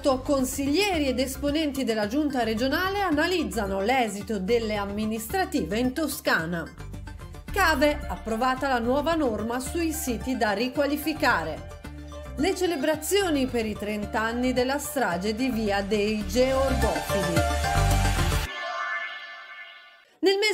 18 consiglieri ed esponenti della giunta regionale analizzano l'esito delle amministrative in Toscana. Cave approvata la nuova norma sui siti da riqualificare. Le celebrazioni per i 30 anni della strage di via dei Georgofili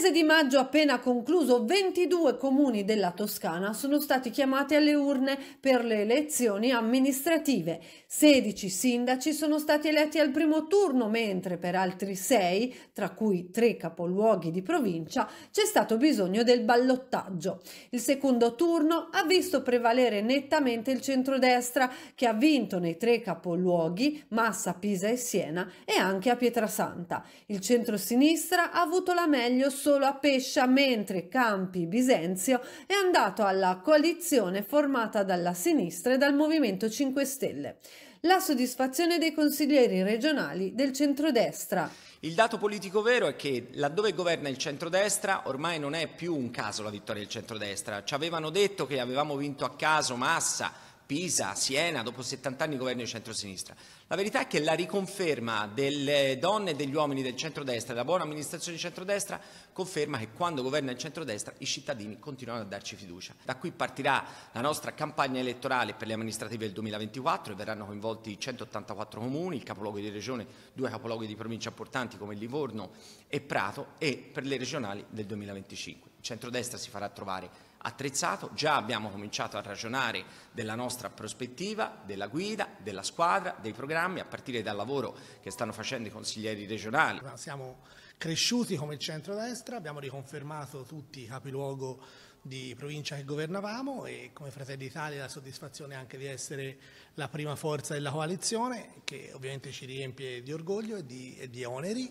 mese di maggio appena concluso, 22 comuni della Toscana sono stati chiamati alle urne per le elezioni amministrative. 16 sindaci sono stati eletti al primo turno, mentre per altri 6, tra cui 3 capoluoghi di provincia, c'è stato bisogno del ballottaggio. Il secondo turno ha visto prevalere nettamente il centrodestra, che ha vinto nei tre capoluoghi, Massa, Pisa e Siena, e anche a Pietrasanta. Il centro-sinistra ha avuto la meglio solo solo a Pescia, mentre Campi Bisenzio è andato alla coalizione formata dalla sinistra e dal Movimento 5 Stelle. La soddisfazione dei consiglieri regionali del centrodestra. Il dato politico vero è che laddove governa il centrodestra ormai non è più un caso la vittoria del centrodestra. Ci avevano detto che avevamo vinto a caso Massa, Pisa, Siena, dopo 70 anni di governo di centrosinistra. La verità è che la riconferma delle donne e degli uomini del centrodestra, della buona amministrazione di centrodestra, conferma che quando governa il centrodestra i cittadini continuano a darci fiducia. Da qui partirà la nostra campagna elettorale per le amministrative del 2024 e verranno coinvolti 184 comuni, il capoluogo di regione, due capoluoghi di provincia importanti come Livorno e Prato e per le regionali del 2025. Il centrodestra si farà trovare attrezzato, già abbiamo cominciato a ragionare della nostra prospettiva, della guida, della squadra, dei programmi, a partire dal lavoro che stanno facendo i consiglieri regionali. Siamo cresciuti come centrodestra, abbiamo riconfermato tutti i capiluogo di provincia che governavamo e come Fratelli d'Italia la soddisfazione anche di essere la prima forza della coalizione che ovviamente ci riempie di orgoglio e di, e di oneri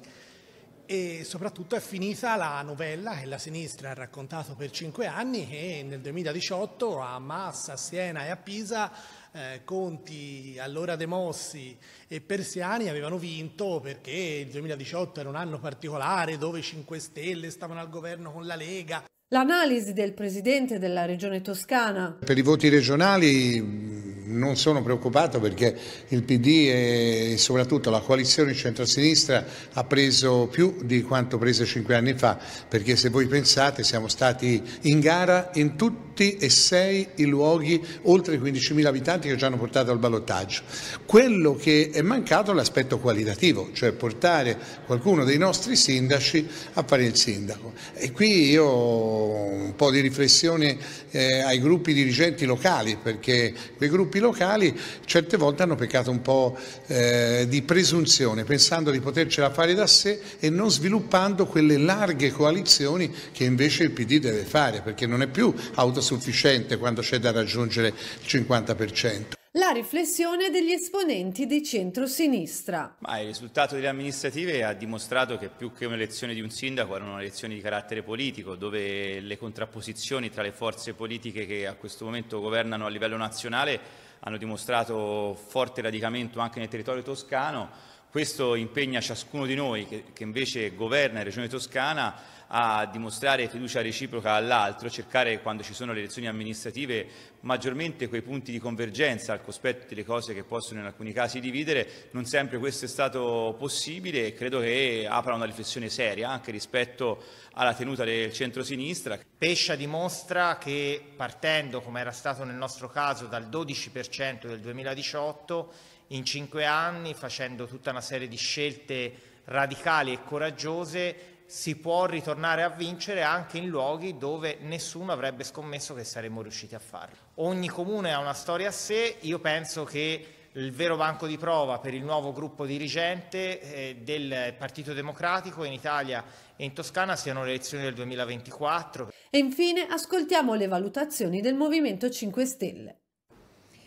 e soprattutto è finita la novella che la sinistra ha raccontato per cinque anni che nel 2018 a Massa, a Siena e a Pisa eh, Conti, allora De Mossi e Persiani avevano vinto perché il 2018 era un anno particolare dove 5 Stelle stavano al governo con la Lega. L'analisi del presidente della regione toscana. Per i voti regionali non sono preoccupato perché il PD e soprattutto la coalizione centrosinistra ha preso più di quanto prese cinque anni fa, perché se voi pensate siamo stati in gara in tutti e sei i luoghi oltre i 15.000 abitanti che ci hanno portato al ballottaggio. Quello che è mancato è l'aspetto qualitativo, cioè portare qualcuno dei nostri sindaci a fare il sindaco. E qui io un po' di riflessione eh, ai gruppi dirigenti locali, perché quei gruppi gruppi locali certe volte hanno peccato un po' eh, di presunzione, pensando di potercela fare da sé e non sviluppando quelle larghe coalizioni che invece il PD deve fare, perché non è più autosufficiente quando c'è da raggiungere il 50%. La riflessione degli esponenti di centrosinistra. Ma il risultato delle amministrative ha dimostrato che più che un'elezione di un sindaco erano elezioni di carattere politico, dove le contrapposizioni tra le forze politiche che a questo momento governano a livello nazionale hanno dimostrato forte radicamento anche nel territorio toscano questo impegna ciascuno di noi che, che invece governa la Regione Toscana a dimostrare fiducia reciproca all'altro, cercare quando ci sono le elezioni amministrative maggiormente quei punti di convergenza al cospetto delle cose che possono in alcuni casi dividere, non sempre questo è stato possibile e credo che apra una riflessione seria anche rispetto alla tenuta del centrosinistra. Pescia dimostra che partendo, come era stato nel nostro caso, dal 12% del 2018, in cinque anni facendo tutta una serie di scelte radicali e coraggiose si può ritornare a vincere anche in luoghi dove nessuno avrebbe scommesso che saremmo riusciti a farlo. Ogni comune ha una storia a sé, io penso che il vero banco di prova per il nuovo gruppo dirigente eh, del Partito Democratico in Italia e in Toscana siano le elezioni del 2024. E infine ascoltiamo le valutazioni del Movimento 5 Stelle.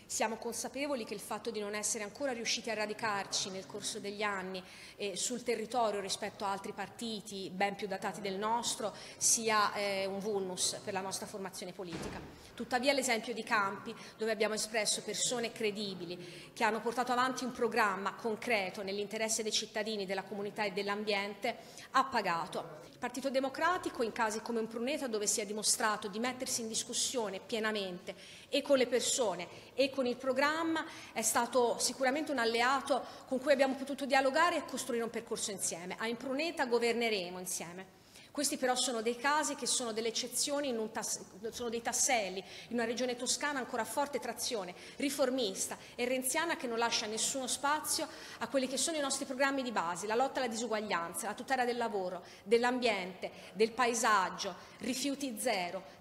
Siamo consapevoli che il fatto di non essere ancora riusciti a radicarci nel corso degli anni eh, sul territorio rispetto a altri partiti ben più datati del nostro sia eh, un vulnus per la nostra formazione politica. Tuttavia l'esempio di Campi, dove abbiamo espresso persone credibili che hanno portato avanti un programma concreto nell'interesse dei cittadini, della comunità e dell'ambiente, ha pagato. Il Partito Democratico, in casi come un Pruneta, dove si è dimostrato di mettersi in discussione pienamente e con le persone e con il programma, è stato sicuramente un alleato con cui abbiamo potuto dialogare e costruire un percorso insieme. A Impruneta governeremo insieme. Questi però sono dei casi che sono delle eccezioni, tas- sono dei tasselli in una regione toscana ancora a forte trazione, riformista e renziana che non lascia nessuno spazio a quelli che sono i nostri programmi di base, la lotta alla disuguaglianza, la tutela del lavoro, dell'ambiente, del paesaggio, rifiuti zero,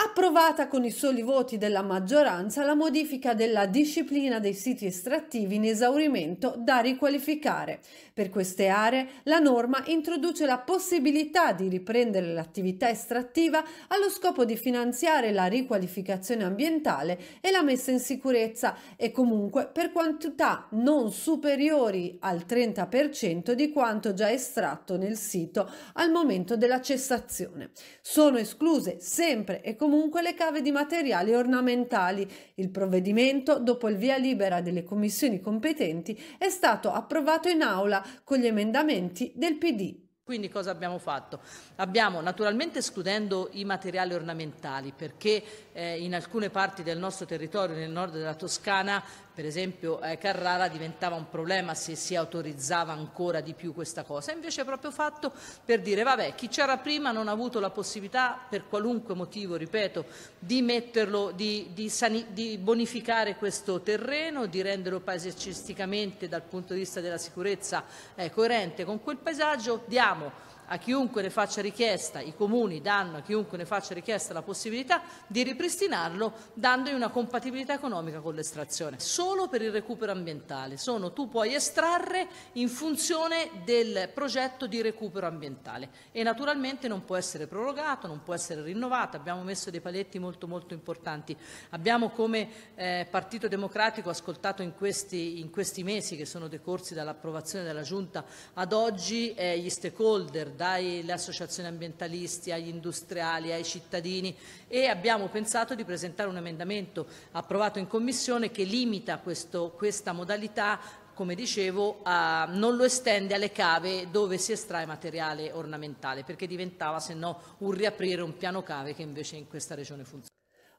approvata con i soli voti della maggioranza la modifica della disciplina dei siti estrattivi in esaurimento da riqualificare. Per queste aree la norma introduce la possibilità di riprendere l'attività estrattiva allo scopo di finanziare la riqualificazione ambientale e la messa in sicurezza e comunque per quantità non superiori al 30% di quanto già estratto nel sito al momento della cessazione. Sono escluse sempre e comunque comunque le cave di materiali ornamentali. Il provvedimento, dopo il via libera delle commissioni competenti, è stato approvato in aula con gli emendamenti del PD. Quindi cosa abbiamo fatto? Abbiamo naturalmente escludendo i materiali ornamentali perché eh, in alcune parti del nostro territorio, nel nord della Toscana, per esempio eh, Carrara diventava un problema se si autorizzava ancora di più questa cosa, invece è proprio fatto per dire vabbè chi c'era prima non ha avuto la possibilità per qualunque motivo, ripeto, di, metterlo, di, di, di bonificare questo terreno, di renderlo paesaggisticamente dal punto di vista della sicurezza eh, coerente con quel paesaggio, diamo a chiunque ne faccia richiesta, i comuni danno a chiunque ne faccia richiesta la possibilità di ripristinarlo dandogli una compatibilità economica con l'estrazione. Solo per il recupero ambientale, sono tu puoi estrarre in funzione del progetto di recupero ambientale e naturalmente non può essere prorogato, non può essere rinnovato, abbiamo messo dei paletti molto molto importanti. Abbiamo come eh, Partito Democratico ascoltato in questi, in questi mesi che sono decorsi dall'approvazione della Giunta ad oggi eh, gli stakeholder dalle associazioni ambientalisti agli industriali, ai cittadini e abbiamo pensato di presentare un emendamento approvato in Commissione che limita questo, questa modalità come dicevo, a, non lo estende alle cave dove si estrae materiale ornamentale, perché diventava se no un riaprire un piano cave che invece in questa regione funziona.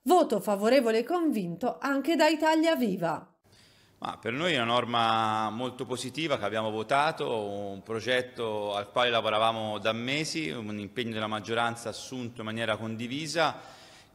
Voto favorevole e convinto anche da Italia Viva. Ma per noi è una norma molto positiva che abbiamo votato, un progetto al quale lavoravamo da mesi, un impegno della maggioranza assunto in maniera condivisa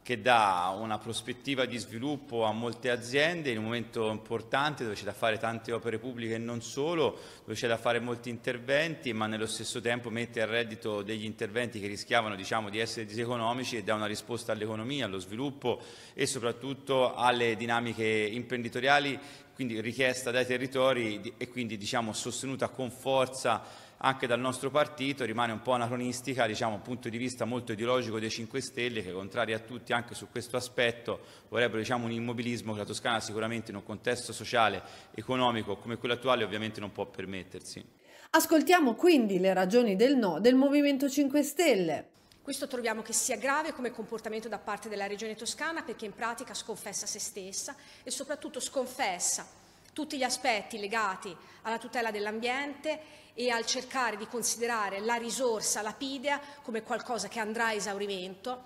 che dà una prospettiva di sviluppo a molte aziende in un momento importante dove c'è da fare tante opere pubbliche e non solo, dove c'è da fare molti interventi, ma nello stesso tempo mette a reddito degli interventi che rischiavano diciamo, di essere diseconomici e dà una risposta all'economia, allo sviluppo e soprattutto alle dinamiche imprenditoriali, quindi richiesta dai territori e quindi diciamo, sostenuta con forza anche dal nostro partito rimane un po' anacronistica, diciamo, un punto di vista molto ideologico dei 5 Stelle che contrari a tutti anche su questo aspetto vorrebbero diciamo, un immobilismo che la Toscana sicuramente in un contesto sociale, economico come quello attuale ovviamente non può permettersi. Ascoltiamo quindi le ragioni del no del Movimento 5 Stelle. Questo troviamo che sia grave come comportamento da parte della Regione Toscana perché in pratica sconfessa se stessa e soprattutto sconfessa tutti gli aspetti legati alla tutela dell'ambiente e al cercare di considerare la risorsa lapidea come qualcosa che andrà a esaurimento.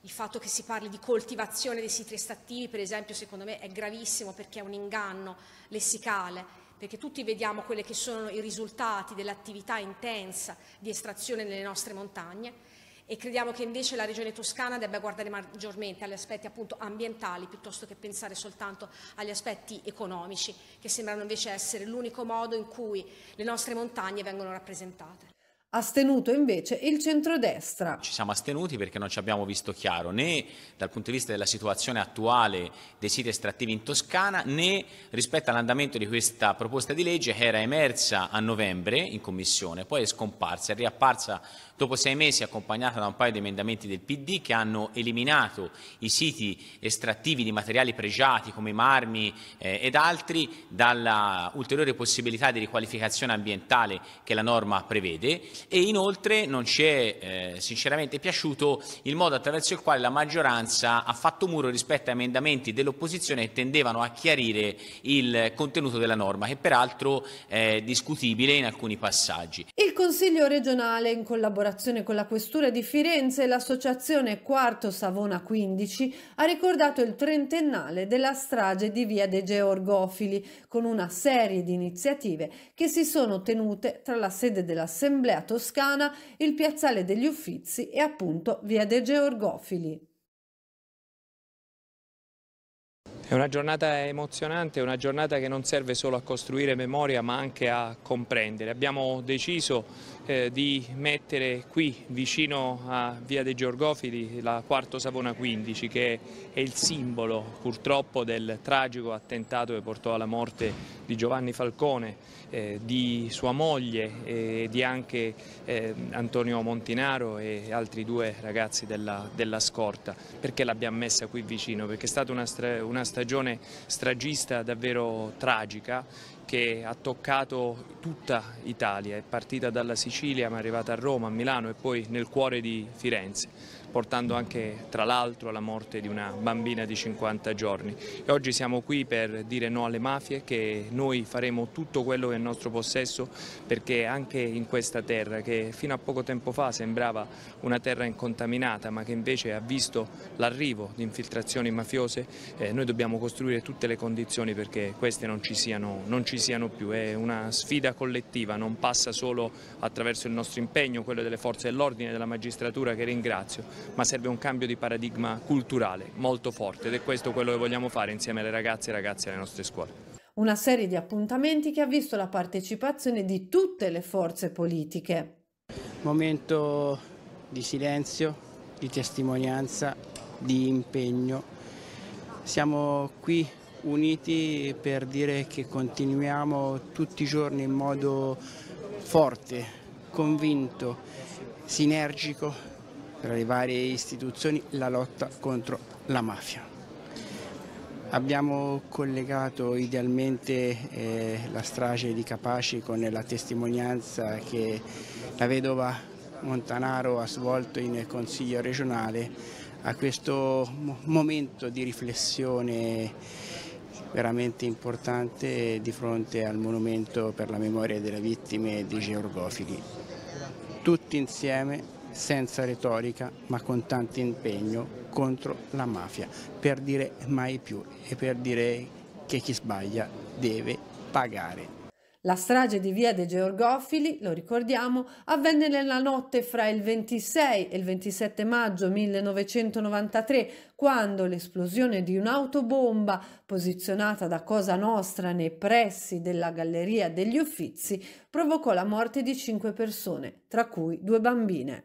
Il fatto che si parli di coltivazione dei siti estattivi, per esempio, secondo me è gravissimo perché è un inganno lessicale perché tutti vediamo quelli che sono i risultati dell'attività intensa di estrazione nelle nostre montagne, e crediamo che invece la regione toscana debba guardare maggiormente agli aspetti appunto ambientali piuttosto che pensare soltanto agli aspetti economici che sembrano invece essere l'unico modo in cui le nostre montagne vengono rappresentate astenuto invece il centrodestra. Ci siamo astenuti perché non ci abbiamo visto chiaro né dal punto di vista della situazione attuale dei siti estrattivi in Toscana né rispetto all'andamento di questa proposta di legge che era emersa a novembre in commissione, poi è scomparsa, è riapparsa dopo sei mesi accompagnata da un paio di emendamenti del PD che hanno eliminato i siti estrattivi di materiali pregiati come marmi eh, ed altri dalla ulteriore possibilità di riqualificazione ambientale che la norma prevede e inoltre non ci è eh, sinceramente piaciuto il modo attraverso il quale la maggioranza ha fatto muro rispetto a emendamenti dell'opposizione che tendevano a chiarire il contenuto della norma, che peraltro è discutibile in alcuni passaggi. Il Consiglio regionale, in collaborazione con la Questura di Firenze e l'Associazione Quarto Savona 15, ha ricordato il trentennale della strage di Via dei Georgofili, con una serie di iniziative che si sono tenute tra la sede dell'Assemblea Toscana, il piazzale degli Uffizi e appunto via De Georgofili. È una giornata emozionante, una giornata che non serve solo a costruire memoria ma anche a comprendere. Abbiamo deciso eh, di mettere qui vicino a Via dei Giorgofili la Quarto Savona 15 che è il simbolo purtroppo del tragico attentato che portò alla morte di Giovanni Falcone, eh, di sua moglie e eh, di anche eh, Antonio Montinaro e altri due ragazzi della, della scorta. Perché l'abbiamo messa qui vicino? Perché è stata una, stra una stagione stragista davvero tragica che ha toccato tutta Italia, è partita dalla Sicilia ma è arrivata a Roma, a Milano e poi nel cuore di Firenze portando anche tra l'altro alla morte di una bambina di 50 giorni. E oggi siamo qui per dire no alle mafie, che noi faremo tutto quello che è in nostro possesso perché anche in questa terra che fino a poco tempo fa sembrava una terra incontaminata ma che invece ha visto l'arrivo di infiltrazioni mafiose, eh, noi dobbiamo costruire tutte le condizioni perché queste non ci siano, non ci siano più. È una sfida collettiva, non passa solo attraverso il nostro impegno, quello delle forze dell'ordine e della magistratura che ringrazio, ma serve un cambio di paradigma culturale molto forte ed è questo quello che vogliamo fare insieme alle ragazze e ragazze ragazzi alle nostre scuole una serie di appuntamenti che ha visto la partecipazione di tutte le forze politiche. Momento di silenzio, di testimonianza, di impegno. Siamo qui uniti per dire che continuiamo tutti i giorni in modo forte, convinto, sinergico tra le varie istituzioni la lotta contro la mafia. Abbiamo collegato idealmente eh, la strage di Capaci con la testimonianza che la vedova Montanaro ha svolto in Consiglio regionale a questo momento di riflessione veramente importante di fronte al monumento per la memoria delle vittime di Georgofili. Tutti insieme senza retorica ma con tanto impegno contro la mafia per dire mai più e per dire che chi sbaglia deve pagare. La strage di via dei Georgofili, lo ricordiamo, avvenne nella notte fra il 26 e il 27 maggio 1993, quando l'esplosione di un'autobomba posizionata da Cosa Nostra nei pressi della Galleria degli Uffizi provocò la morte di cinque persone, tra cui due bambine.